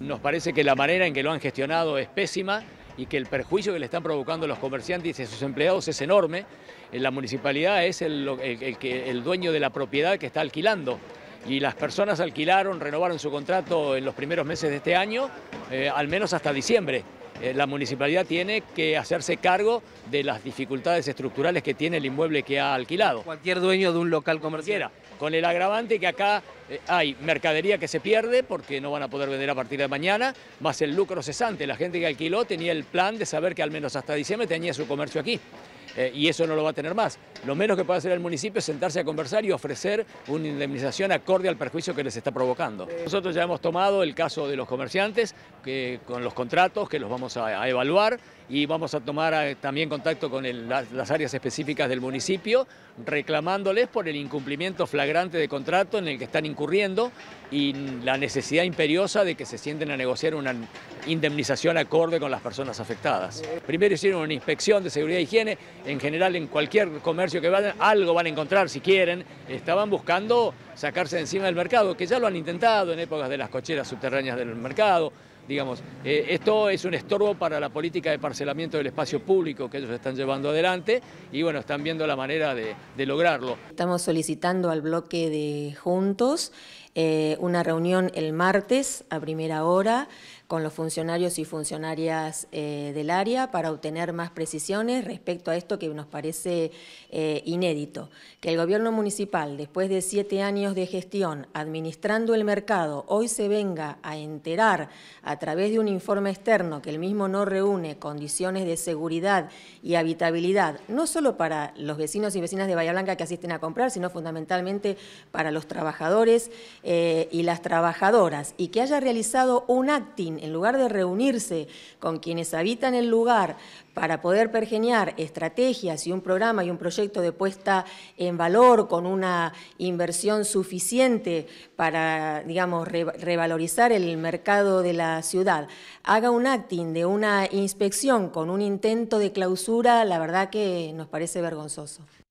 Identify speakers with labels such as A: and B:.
A: Nos parece que la manera en que lo han gestionado es pésima y que el perjuicio que le están provocando los comerciantes y a sus empleados es enorme. La municipalidad es el, dueño de la propiedad que está alquilando y las personas alquilaron, renovaron su contrato en los primeros meses de este año, eh, al menos hasta diciembre. Eh, la municipalidad tiene que hacerse cargo de las dificultades estructurales que tiene el inmueble que ha alquilado. Cualquier dueño de un local comercial. Con el agravante que acá eh, hay mercadería que se pierde porque no van a poder vender a partir de mañana, más el lucro cesante. La gente que alquiló tenía el plan de saber que al menos hasta diciembre tenía su comercio aquí. Eh, y eso no lo va a tener más. Lo menos que puede hacer el municipio es sentarse a conversar y ofrecer una indemnización acorde al perjuicio que les está provocando. Nosotros ya hemos tomado el caso de los comerciantes que, con los contratos que los vamos a, evaluar y vamos a tomar eh, también contacto con las áreas específicas del municipio reclamándoles por el incumplimiento flagrante de contrato en el que están incurriendo y la necesidad imperiosa de que se sienten a negociar una indemnización acorde con las personas afectadas. Primero hicieron una inspección de seguridad e higiene, en general en cualquier comercio que vayan, algo van a encontrar si quieren. Estaban buscando sacarse de encima del mercado, que ya lo han intentado en épocas de las cocheras subterráneas del mercado, digamos, eh, esto es un estorbo para la política de parcelamiento del espacio público que ellos están llevando adelante y bueno, están viendo la manera de, lograrlo.
B: Estamos solicitando al bloque de Juntos eh, una reunión el martes a primera hora con los funcionarios y funcionarias eh, del área para obtener más precisiones respecto a esto que nos parece inédito. Que el gobierno municipal, después de siete años de gestión administrando el mercado, hoy se venga a enterar, a a través de un informe externo que el mismo no reúne condiciones de seguridad y habitabilidad, no solo para los vecinos y vecinas de Bahía Blanca que asisten a comprar, sino fundamentalmente para los trabajadores eh, y las trabajadoras, y que haya realizado un acting en lugar de reunirse con quienes habitan el lugar para poder pergeniar estrategias y un programa y un proyecto de puesta en valor con una inversión suficiente para, digamos, revalorizar el mercado de la ciudad, haga un acting de una inspección con un intento de clausura, la verdad que nos parece vergonzoso.